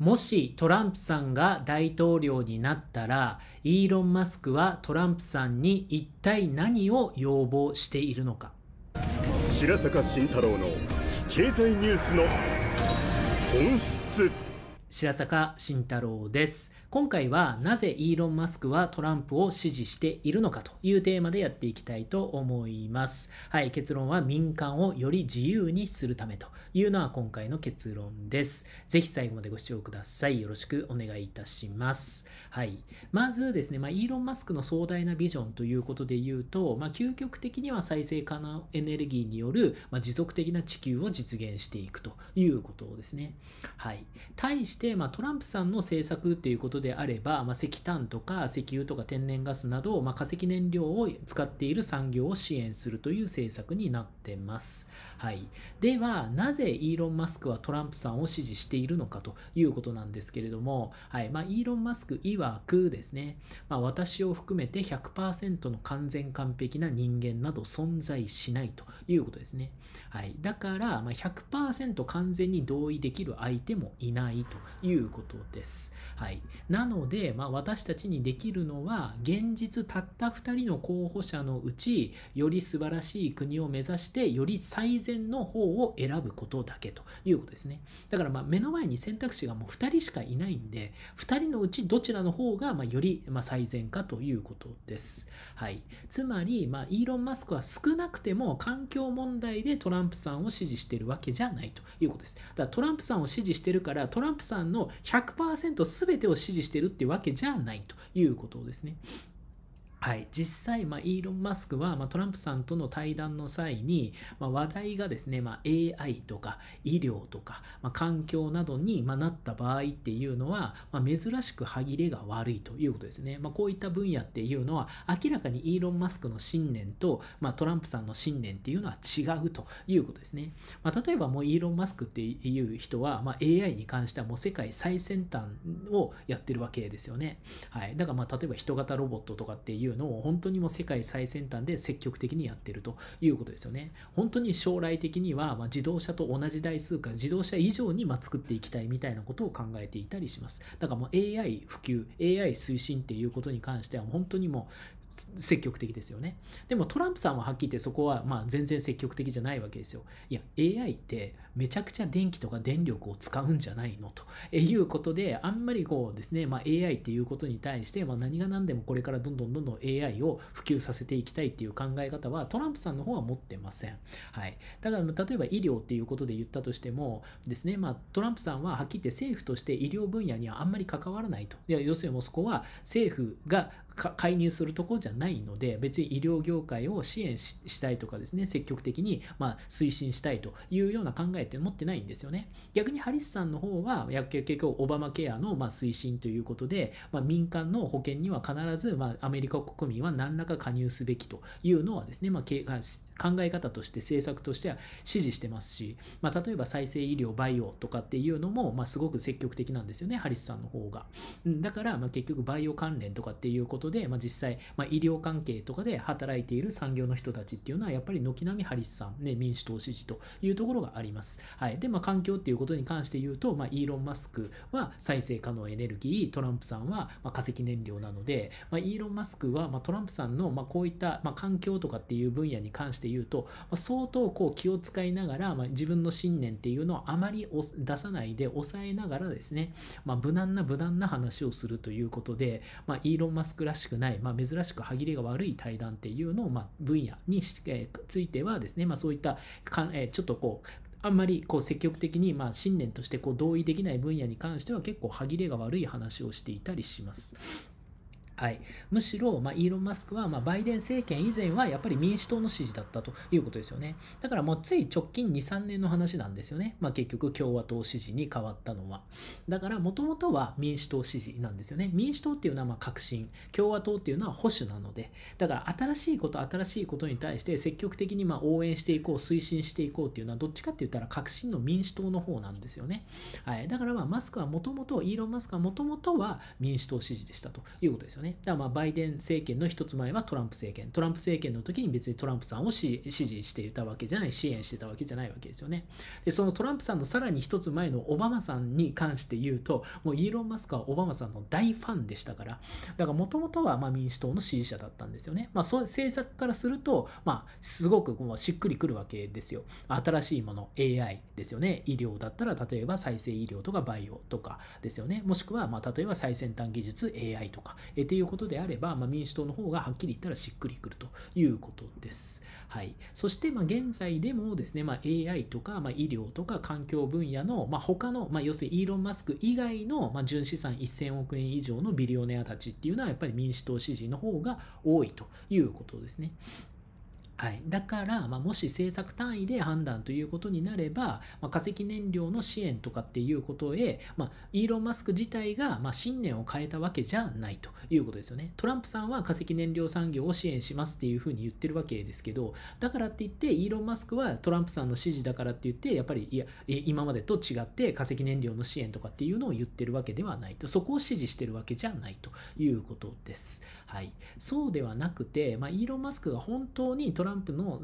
もしトランプさんが大統領になったら、イーロン・マスクはトランプさんに一体何を要望しているのか。白坂慎太郎の経済ニュースの本質。白坂慎太郎です。今回はなぜイーロン・マスクはトランプを支持しているのかというテーマでやっていきたいと思います。はい、結論は民間をより自由にするためというのは今回の結論です。ぜひ最後までご視聴ください。よろしくお願いいたします。はい、まずですね、まあ、イーロン・マスクの壮大なビジョンということで言うと、まあ、究極的には再生可能エネルギーによる、まあ、持続的な地球を実現していくということですね。はい、対して、まあ、トランプさんの政策ということであれば、まあ、石炭とか石油とか天然ガスなど、まあ、化石燃料を使っている産業を支援するという政策になってます。はい、では、なぜイーロン・マスクはトランプさんを支持しているのかということなんですけれども、はいまあ、イーロン・マスク曰くですね、まあ、私を含めて100%の完全完璧な人間など存在しないということですね。はい、だから、ま100%完全に同意できる相手もいないということです。はい。なので、まあ、私たちにできるのは、現実たった2人の候補者のうち、より素晴らしい国を目指して、より最善の方を選ぶことだけということですね。だから、ま目の前に選択肢がもう2人しかいないんで、2人のうちどちらの方が、まより、ま最善かということです。はい。つまり、まあ、イーロン・マスクは少なくても環境問題でトランプさんを支持してるわけじゃないということです。だからトランプさんを支持してるから、トランプさんさんの100%全てを支持してるってわけじゃないということですね。はい、実際、まあ、イーロン・マスクは、まあ、トランプさんとの対談の際に、まあ、話題がですね、ま AI とか医療とか、ま環境などに、まなった場合っていうのは、ま珍しく歯切れが悪いということですね、まこういった分野っていうのは明らかにイーロン・マスクの信念と、まトランプさんの信念っていうのは違うということですね、ま例えばもうイーロン・マスクっていう人は、ま AI に関してはもう世界最先端をやってるわけですよね、はい、だからまあ例えば人型ロボットとかっていううのを本当にもう世界最先端で積極的にやってるということですよね。本当に将来的には、ま自動車と同じ台数か自動車以上にま作っていきたいみたいなことを考えていたりします。だからもう AI 普及、AI 推進っていうことに関しては本当にもう積極的ですよね。でもトランプさんははっきり言ってそこはまあ全然積極的じゃないわけですよ。いや、AI ってめちゃくちゃ電気とか電力を使うんじゃないのと いうことで、あんまりこうですね、まあ、AI っていうことに対して、まあ、何が何でもこれからどんどんどんどん AI を普及させていきたいっていう考え方はトランプさんの方は持ってません。はい。だから例えば医療っていうことで言ったとしてもですね、まあ、トランプさんははっきり言って政府として医療分野にはあんまり関わらないと。いや要するにもうそこは政府が介入するところじゃないので、別に医療業界を支援したいとかですね、積極的に、まあ、推進したいというような考えって持ってないんですよね。逆にハリスさんの方は、結局オバマケアの、まあ、推進ということで、まあ、民間の保険には必ず、まあ、アメリカ国民は何らか加入すべきというのはですね、まあ、考え方として政策としては支持してますし、まあ、例えば再生医療バイオとかっていうのも、まあ、すごく積極的なんですよねハリスさんの方が、うん、だからまあ結局バイオ関連とかっていうことで、まあ、実際、まあ、医療関係とかで働いている産業の人たちっていうのはやっぱり軒並みハリスさん、ね、民主党支持というところがあります、はい、で、まあ、環境っていうことに関して言うと、まあ、イーロン・マスクは再生可能エネルギートランプさんはまあ化石燃料なので、まあ、イーロン・マスクはまあトランプさんのまあこういったまあ環境とかっていう分野に関してして言うと、ま相当こう気を使いながら、ま自分の信念っていうのをあまり出さないで抑えながらですね、まあ、無難な無難な話をするということで、まあ、イーロン・マスクらしくない、まあ、珍しく歯切れが悪い対談っていうのを、まあ、分野にし、えー、ついてはですね、まあ、そういったか、えー、ちょっとこうあんまりこう積極的にまあ信念としてこう同意できない分野に関しては結構歯切れが悪い話をしていたりします。はい、むしろ、まあ、イーロン・マスクは、まあ、バイデン政権以前はやっぱり民主党の支持だったということですよね。だからもうつい直近2、3年の話なんですよね。まあ、結局共和党支持に変わったのは。だからもともとは民主党支持なんですよね。民主党っていうのはま革新、共和党っていうのは保守なので、だから新しいこと、新しいことに対して積極的にま応援していこう、推進していこうっていうのはどっちかって言ったら革新の民主党の方なんですよね。はい、だからまあマスクはもともと、イーロン・マスクはもともとは民主党支持でしたということですよね。ね。だからまあバイデン政権の一つ前はトランプ政権。トランプ政権の時に別にトランプさんを支持していたわけじゃない、支援してたわけじゃないわけですよね。で、そのトランプさんのさらに一つ前のオバマさんに関して言うと、もうイーロン・マスクはオバマさんの大ファンでしたから、だからもともとはま民主党の支持者だったんですよね。まあそう政策からすると、まあすごくこうしっくりくるわけですよ。新しいもの、AI ですよね。医療だったら例えば再生医療とかバイオとかですよね。もしくはま例えば最先端技術 AI とか、ていうことであれば、まあ、民主党の方がはっきり言ったらしっくりくるということです。はい、そして、まあ、現在でもですね、まあ、AI とか、まあ、医療とか環境分野の、まあ、他の、まあ、要するにイーロン・マスク以外の、まあ、純資産1000億円以上のビリオネアたちっていうのはやっぱり民主党支持の方が多いということですね。はい、だから、まあ、もし政策単位で判断ということになれば、まあ、化石燃料の支援とかっていうことへ、まあ、イーロン・マスク自体が、ま信念を変えたわけじゃないということですよね。トランプさんは化石燃料産業を支援しますっていうふうに言ってるわけですけど、だからって言って、イーロン・マスクはトランプさんの支持だからって言って、やっぱりいや今までと違って化石燃料の支援とかっていうのを言ってるわけではないと、そこを支持してるわけじゃないということです。はい、そうではなくて、まイーロン・マスクが本当にトランプの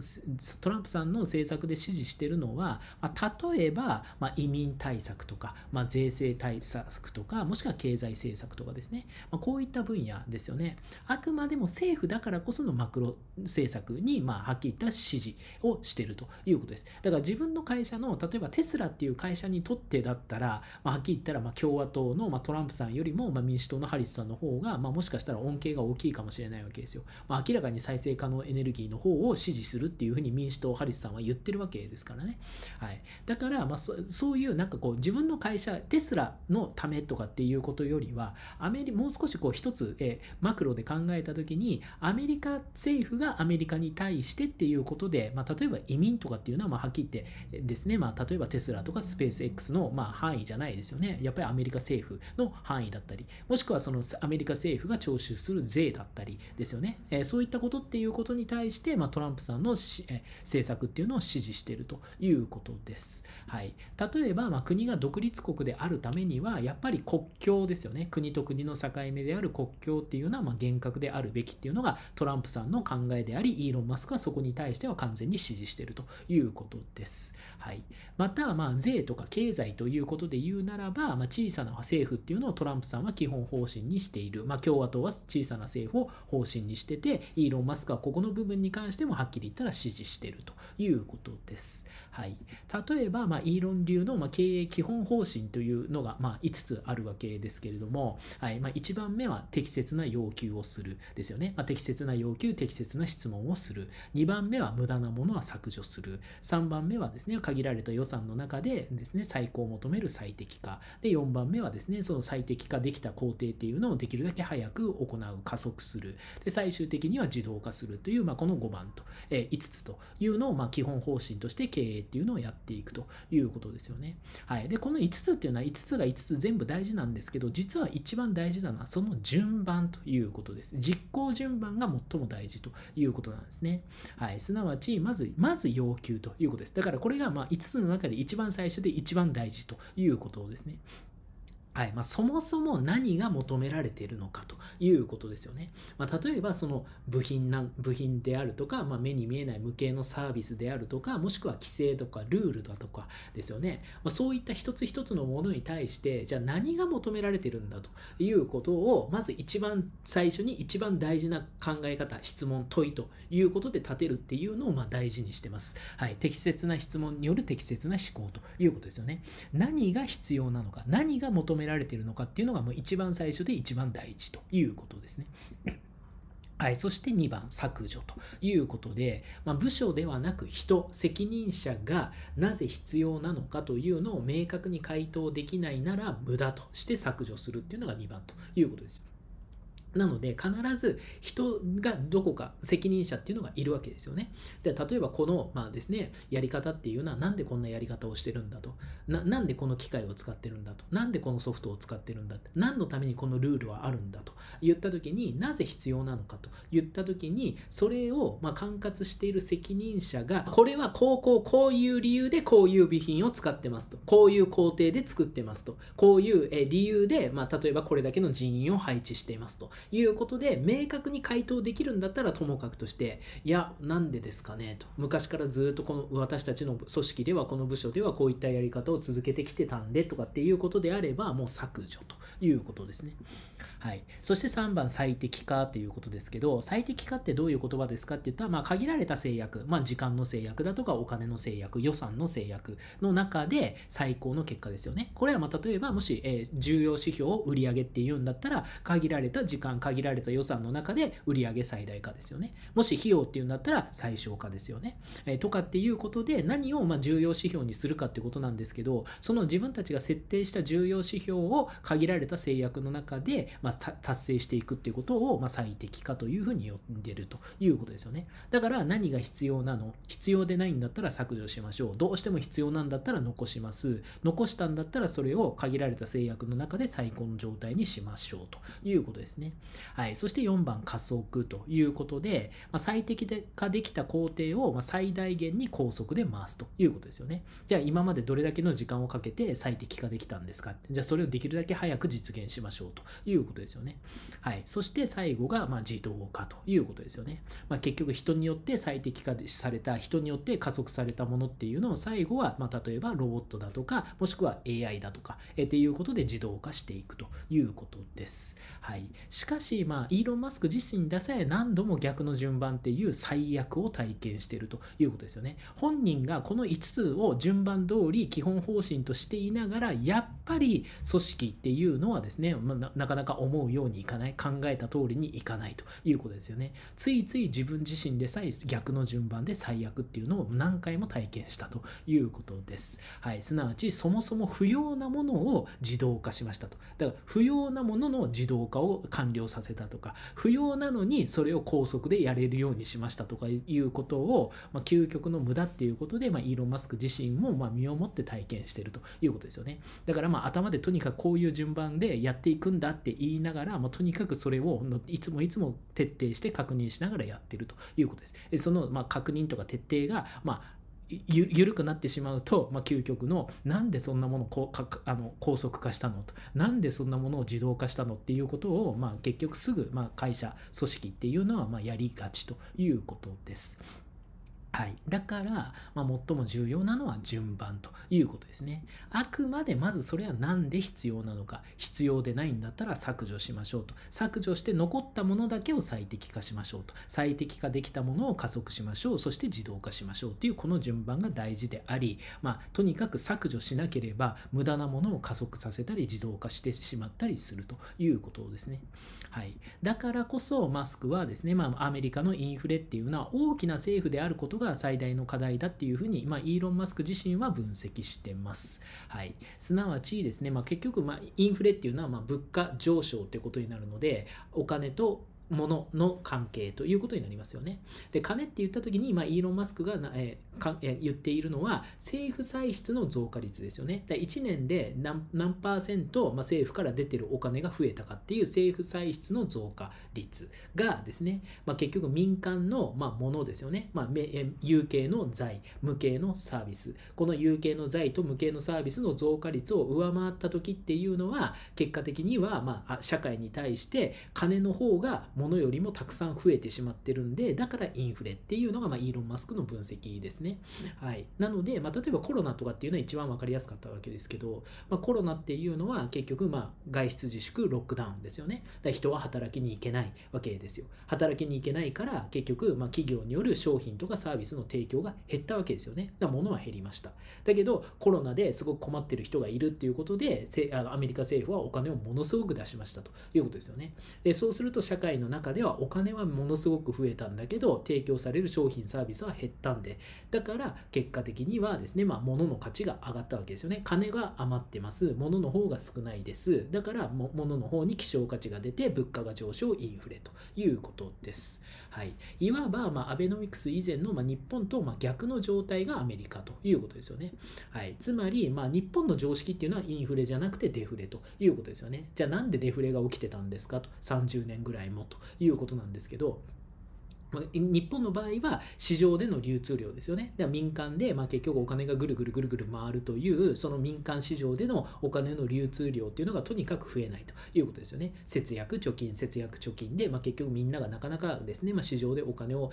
トランプさんの政策で支持してるのは、まあ、例えば、まあ、移民対策とか、まあ、税制対策とかもしくは経済政策とかですね、まこういった分野ですよねあくまでも政府だからこそのマクロ政策に、まはっきり言った支持をしてるということですだから自分の会社の例えばテスラっていう会社にとってだったら、まはっきり言ったらま共和党の、まトランプさんよりも、ま民主党のハリスさんの方が、まもしかしたら恩恵が大きいかもしれないわけですよ、ま明らかに再生可能エネルギーの方をを支持するっていうふうに民主党、ハリスさんは言ってるわけですからね。はい、だから、まあそ、そういうなんかこう自分の会社、テスラのためとかっていうことよりは、アメリもう少しこう一つ、えー、マクロで考えたときに、アメリカ政府がアメリカに対してっていうことで、まあ、例えば移民とかっていうのは、まあ、はっきり言ってですね、まあ、例えばテスラとかスペース X の、まあ、範囲じゃないですよね。やっぱりアメリカ政府の範囲だったり、もしくはそのアメリカ政府が徴収する税だったりですよね。えー、そういったことっていうことに対して、まあ、トトランプさんのしえ政策っていうのを支持しているということです。はい、例えば、まあ、国が独立国であるためにはやっぱり国境ですよね国と国の境目である国境っていうのは、まあ、厳格であるべきっていうのがトランプさんの考えでありイーロン・マスクはそこに対しては完全に支持しているということです。はい、また、まあ、税とか経済ということで言うならば、まあ、小さな政府っていうのをトランプさんは基本方針にしている、まあ、共和党は小さな政府を方針にしててイーロン・マスクはここの部分に関してもはっきり言ったら支持しているということです。はい、例えば、まあ、イーロン流の、ま経営基本方針というのが、ま5つあるわけですけれども、はいまあ、1番目は適切な要求をするですよね。まあ、適切な要求、適切な質問をする。2番目は無駄なものは削除する。3番目はですね、限られた予算の中でですね、最高を求める最適化。で、4番目はですね、その最適化できた工程っていうのをできるだけ早く行う、加速する。で、最終的には自動化するという、まあ、この5番と、えー、5つというのを、ま基本方針として経営っていうのをやっていくということですよね。はい。で、この5つっていうのは5つが5つ全部大事なんですけど、実は一番大事なのはその順番ということです。実行順番が最も大事ということなんですね。はい。すなわち、まず、まず要求ということです。だからこれがま5つの中で一番最初で一番大事ということですね。はいまあ、そもそも何が求められているのかということですよね。まあ、例えばその部品な部品であるとか、まあ、目に見えない無形のサービスであるとかもしくは規制とかルールだとかですよね、まそういった一つ一つのものに対してじゃあ何が求められてるんだということをまず一番最初に一番大事な考え方質問問いということで立てるっていうのをま大事にしてます、はい、適切な質問による適切な思考ということですよね何が必要なのか何が求められているのかっていうのがもう一番最初で一番大事ということですね。はい、そして2番、削除ということで、まあ、部署ではなく人、責任者がなぜ必要なのかというのを明確に回答できないなら無駄として削除するっていうのが2番ということです。なので必ず人がどこか責任者っていうのがいるわけですよね。で例えばこの、まあですね、やり方っていうのはなんでこんなやり方をしてるんだとなんでこの機械を使ってるんだとなんでこのソフトを使ってるんだって何のためにこのルールはあるんだと言った時になぜ必要なのかと言った時にそれをま管轄している責任者がこれはこうこうこういう理由でこういう備品を使ってますとこういう工程で作ってますとこういう理由で、まあ、例えばこれだけの人員を配置していますということで、明確に回答できるんだったらともかくとして、いや、なんでですかねと。昔からずっとこの私たちの組織では、この部署ではこういったやり方を続けてきてたんでとかっていうことであれば、もう削除ということですね。はい。そして3番、最適化ということですけど、最適化ってどういう言葉ですかって言ったら、まあ、限られた制約、まあ、時間の制約だとか、お金の制約、予算の制約の中で最高の結果ですよね。これはまあ、例えば、もし、えー、重要指標を売り上げっていうんだったら、限られた時間間限られた予算の中で売上最大化ですよね。もし費用っていうんだったら最小化ですよね。えー、とかっていうことで何をま重要指標にするかってことなんですけど、その自分たちが設定した重要指標を限られた制約の中で、ま達成していくっていうことをま最適化というふうに呼んでるということですよね。だから何が必要なの必要でないんだったら削除しましょう。どうしても必要なんだったら残します。残したんだったらそれを限られた制約の中で最高の状態にしましょうということですね。はい、そして4番加速ということで、まあ、最適化できた工程を最大限に高速で回すということですよねじゃあ今までどれだけの時間をかけて最適化できたんですかじゃあそれをできるだけ早く実現しましょうということですよね、はい、そして最後がまあ自動化ということですよね、まあ、結局人によって最適化された人によって加速されたものっていうのを最後は、まあ、例えばロボットだとかもしくは AI だとかえっていうことで自動化していくということです、はい、しかし、まあ、イーロン・マスク自身でさえ何度も逆の順番っていう最悪を体験しているということですよね。本人がこの5つを順番通り基本方針としていながら、やっぱり組織っていうのはですね、まあ、なかなか思うようにいかない、考えた通りにいかないということですよね。ついつい自分自身でさえ逆の順番で最悪っていうのを何回も体験したということです。はい、すなわち、そもそも不要なものを自動化しましたと。だから、不要なものの自動化を完了業させたとか不要なのにそれを高速でやれるようにしましたとかいうことを、まあ、究極の無駄っていうことで、まあ、イーロン・マスク自身も、まあ、身をもって体験してるということですよねだからまあ頭でとにかくこういう順番でやっていくんだって言いながら、まあ、とにかくそれをいつもいつも徹底して確認しながらやってるということですそのまあ確認とか徹底がまあゆ緩くなってしまうと、まあ、究極のなんでそんなものをあの高速化したのとなんでそんなものを自動化したのっていうことを、まあ、結局すぐ、まあ、会社組織っていうのは、まやりがちということです。はい、だから、まあ、最も重要なのは順番ということですね。あくまでまずそれは何で必要なのか、必要でないんだったら削除しましょうと、削除して残ったものだけを最適化しましょうと、最適化できたものを加速しましょう、そして自動化しましょうというこの順番が大事であり、まあ、とにかく削除しなければ無駄なものを加速させたり自動化してしまったりするということですね。はい、だからこそマスクはですね、まあ、アメリカのインフレっていうのは大きな政府であることが最大の課題だっていうふうに、まあ、イーロン・マスク自身は分析してます。はい、すなわちですね、まあ、結局、まインフレっていうのはま物価上昇ってことになるのでお金とものの関係ということになりますよね。で、金って言った時に、まあ、イーロン・マスクがえかえ言っているのは、政府歳出の増加率ですよね。だ1年で何何パーセント、まあ、政府から出てるお金が増えたかっていう政府歳出の増加率がですね、まあ、結局民間の、まあ、ものですよね。まあ、有形の財、無形のサービス。この有形の財と無形のサービスの増加率を上回った時っていうのは、結果的には、まあ、社会に対して金の方がものよりもたくさん増えてしまってるんでだからインフレっていうのが、まあ、イーロン・マスクの分析ですね、はい、なので、まあ、例えばコロナとかっていうのは一番分かりやすかったわけですけど、まあ、コロナっていうのは結局、まあ、外出自粛ロックダウンですよねだ人は働きに行けないわけですよ働きに行けないから結局、まあ、企業による商品とかサービスの提供が減ったわけですよねだ物は減りましただけどコロナですごく困ってる人がいるっていうことであのアメリカ政府はお金をものすごく出しましたということですよねでそうすると社会の中ではお金はものすごく増えたんだけど提供される商品サービスは減ったんでだから結果的にはですねまあ物の価値が上がったわけですよね金が余ってます物の方が少ないですだから物の方に希少価値が出て物価が上昇インフレということですはいいわばまアベノミクス以前のま日本とま逆の状態がアメリカということですよねはいつまりま日本の常識っていうのはインフレじゃなくてデフレということですよねじゃあなんでデフレが起きてたんですかと30年ぐらいもということなんですけど日本の場合は市場での流通量ですよね。では民間で、まあ、結局お金がぐるぐるぐるぐる回るというその民間市場でのお金の流通量っていうのがとにかく増えないということですよね。節約貯金節約貯金で、まあ、結局みんながなかなかですね、まあ、市場でお金を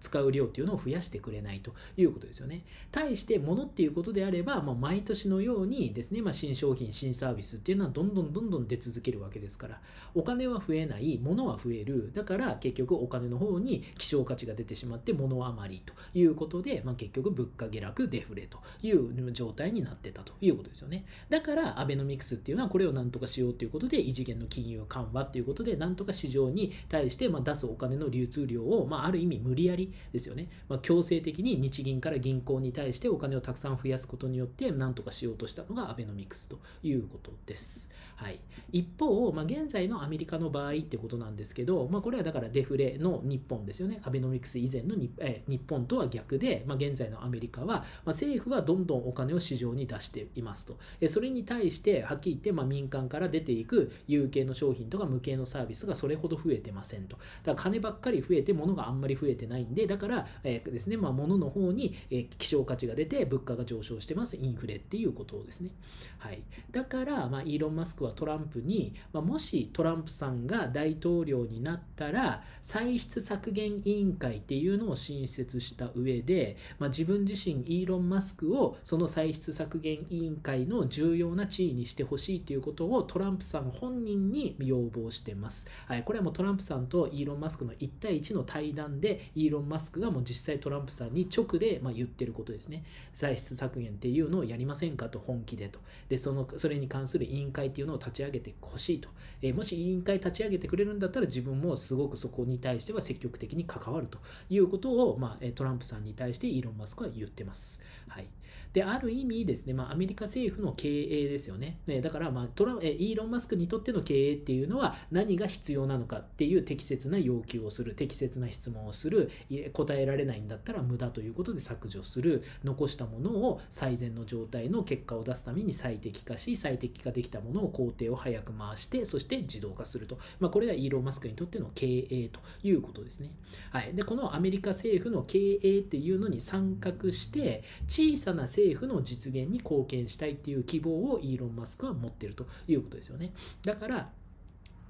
使う量っていうのを増やしてくれないということですよね。対して物っていうことであれば、まあ、毎年のようにですね、まあ、新商品新サービスっていうのはどんどんどんどん出続けるわけですからお金は増えない物は増えるだから結局お金の方に希少価値が出てしまって物余りということで、まあ、結局物価下落デフレという状態になってたということですよねだからアベノミクスっていうのはこれをなんとかしようということで異次元の金融緩和っていうことでなんとか市場に対してま出すお金の流通量を、まあ、る意味無理やりですよね、まあ、強制的に日銀から銀行に対してお金をたくさん増やすことによってなんとかしようとしたのがアベノミクスということです、はい、一方、まあ、現在のアメリカの場合ってことなんですけど、まあ、これはだからデフレの日本ですですよねアベノミクス以前の日,、え日本とは逆で、まあ、現在のアメリカは、まあ、政府はどんどんお金を市場に出していますと、えそれに対してはっきり言って、まあ、民間から出ていく有形の商品とか無形のサービスがそれほど増えてませんとだから金ばっかり増えて物があんまり増えてないんでだから、えですね、まあ、物の方に、え希少価値が出て物価が上昇してますインフレっていうことですね、はい、だから、まあ、イーロン・マスクはトランプに、まあ、もしトランプさんが大統領になったら歳出削減限委員会っていうのを新設した上で、まあ、自分自身イーロン・マスクをその歳出削減委員会の重要な地位にしてほしいということをトランプさん本人に要望してます、はい、これはもうトランプさんとイーロン・マスクの1対1の対談でイーロン・マスクがもう実際トランプさんに直でま言ってることですね歳出削減っていうのをやりませんかと本気でとでそのそれに関する委員会っていうのを立ち上げてほしいと、えー、もし委員会立ち上げてくれるんだったら自分もすごくそこに対しては積極的に関わるということを、まあ、トランプさんに対してイーロン・マスクは言ってます。はい、で、ある意味ですね、まあ、アメリカ政府の経営ですよね。ねだから、まあトラ、イーロン・マスクにとっての経営っていうのは何が必要なのかっていう適切な要求をする、適切な質問をする、答えられないんだったら無駄ということで削除する、残したものを最善の状態の結果を出すために最適化し、最適化できたものを工程を早く回して、そして自動化すると。まあ、これがイーロン・マスクにとっての経営ということですね。はい。で、このアメリカ政府の経営っていうのに参画して、小さなな政府の実現に貢献したいっていう希望をイーロン・マスクは持ってるということですよね。だから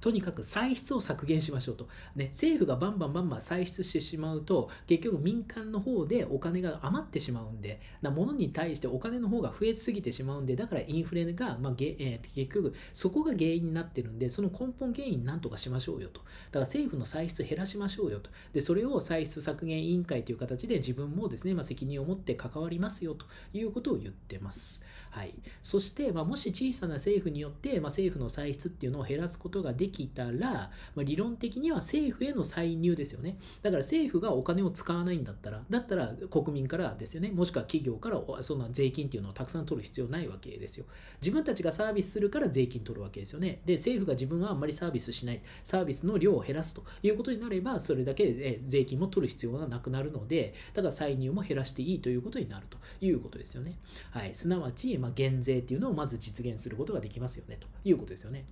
とにかく歳出を削減しましょうと。ね、政府がバンバンバンバン歳出してしまうと、結局民間の方でお金が余ってしまうんで、な物に対してお金の方が増えすぎてしまうんで、だからインフレが、まあげえー、結局そこが原因になってるんで、その根本原因なんとかしましょうよと。だから政府の歳出減らしましょうよと。で、それを歳出削減委員会という形で自分もですね、まあ、責任を持って関わりますよということを言ってます。はい。そして、まあ、もし小さな政府によって、まあ、政府の歳出っていうのを減らすことができきたら、まあ、理論的には政府への歳入ですよね。だから政府がお金を使わないんだったら、だったら国民からですよね、もしくは企業からそんな税金っていうのをたくさん取る必要ないわけですよ。自分たちがサービスするから税金取るわけですよね。で、政府が自分はあんまりサービスしない、サービスの量を減らすということになれば、それだけ税金も取る必要がなくなるので、だから歳入も減らしていいということになるということですよね。はい、すなわち、まあ、減税っていうのをまず実現することができますよねということですよね。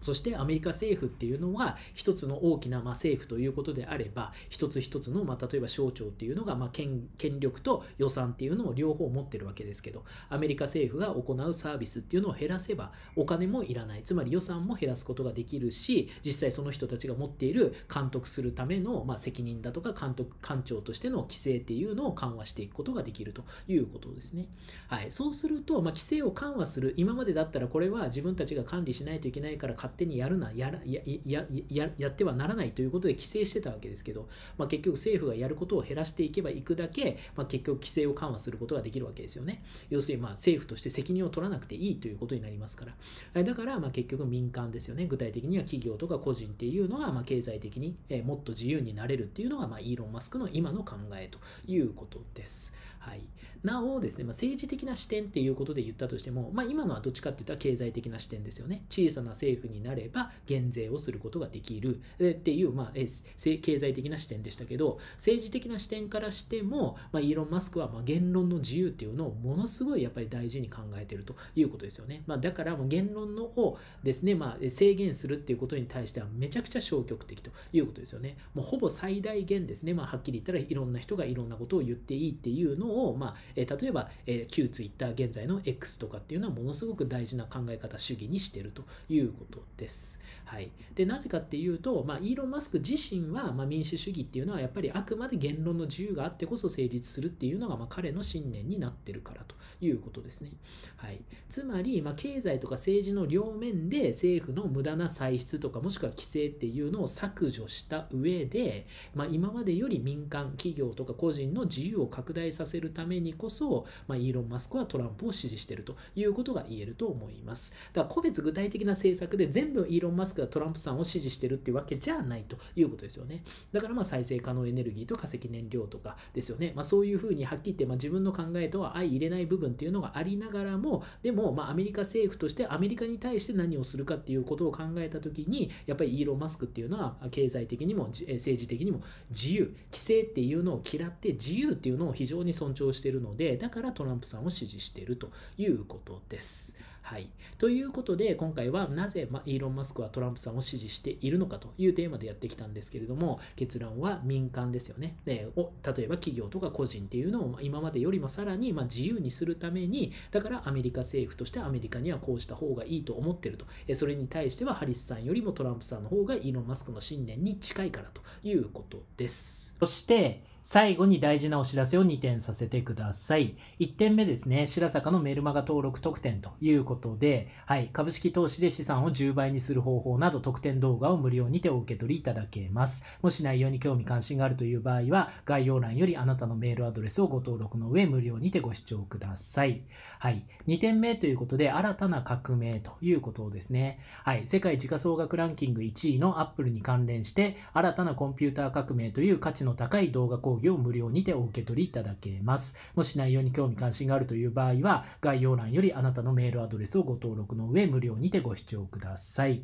そしてアメリカ政府っていうのは一つの大きなま政府ということであれば一つ一つのま例えば省庁っていうのがま権力と予算っていうのを両方持ってるわけですけどアメリカ政府が行うサービスっていうのを減らせばお金もいらないつまり予算も減らすことができるし実際その人たちが持っている監督するためのま責任だとか監督官庁としての規制っていうのを緩和していくことができるということですね。はい、そうするとま規制を緩和する今までだったらこれは自分たちが管理しないといけないから勝勝手にやるなやらややややってはならないということで規制してたわけですけど、まあ、結局政府がやることを減らしていけばいくだけ、まあ、結局規制を緩和することができるわけですよね要するにまあ政府として責任を取らなくていいということになりますからだからまあ結局民間ですよね具体的には企業とか個人っていうのがまあ経済的にもっと自由になれるっていうのがまあイーロン・マスクの今の考えということです。はい、なおですね、まあ、政治的な視点っていうことで言ったとしても、まあ、今のはどっちかっていったら経済的な視点ですよね小さな政府になれば減税をすることができるっていう、まあ、経済的な視点でしたけど政治的な視点からしても、まあ、イーロン・マスクはま言論の自由っていうのをものすごいやっぱり大事に考えてるということですよね、まあ、だからもう言論のをですね、まあ、制限するっていうことに対してはめちゃくちゃ消極的ということですよねもうほぼ最大限ですね、まあ、はっきり言ったらいろんな人がいろんなことを言っていいっていうのをを、まあえ例えば、え旧 Twitter 現在の X とかっていうのはものすごく大事な考え方主義にしてるということです。はい、でなぜかっていうと、まあ、イーロン・マスク自身は、まあ、民主主義っていうのはやっぱりあくまで言論の自由があってこそ成立するっていうのが、まあ、彼の信念になってるからということですね。はい、つまり、まあ、経済とか政治の両面で政府の無駄な歳出とかもしくは規制っていうのを削除した上で、まあ、今までより民間企業とか個人の自由を拡大させるせるためにこそ、まあ、イーロン・マスクはトランプを支持しているということが言えると思います。だから個別具体的な政策で全部イーロン・マスクがトランプさんを支持してるっていうわけじゃないということですよね。だからまあ再生可能エネルギーと化石燃料とかですよね。まあ、そういうふうにはっきり言って、まあ、自分の考えとは相入れない部分っていうのがありながらも、でもまあアメリカ政府としてアメリカに対して何をするかっていうことを考えたときに、やっぱりイーロン・マスクっていうのは経済的にも政治的にも自由、規制っていうのを嫌って自由っていうのを非常に尊尊重しているので、だからトランプさんを支持しているということです。はい。ということで、今回はなぜ、ま、イーロン・マスクはトランプさんを支持しているのかというテーマでやってきたんですけれども、結論は民間ですよね。で例えば企業とか個人っていうのを今までよりもさらにま自由にするために、だからアメリカ政府としてアメリカにはこうした方がいいと思ってると。えそれに対してはハリスさんよりもトランプさんの方がイーロン・マスクの信念に近いからということです。そして、最後に大事なお知らせを2点させてください。1点目ですね、白坂のメルマガ登録特典ということで、はい、株式投資で資産を10倍にする方法など特典動画を無料にてお受け取りいただけます。もし内容に興味関心があるという場合は、概要欄よりあなたのメールアドレスをご登録の上、無料にてご視聴ください。はい、2点目ということで、新たな革命ということですね。はい、世界時価総額ランキング1位のアップルに関連して、新たなコンピューター革命という価値の高い動画講義を無料にてお受け取りいただけます。もし内容に興味関心があるという場合は、概要欄よりあなたのメールアドレスをご登録の上、無料にてご視聴ください。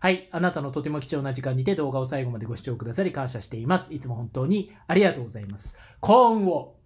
はい。あなたのとても貴重な時間にて動画を最後までご視聴くださり感謝しています。いつも本当にありがとうございます。幸運を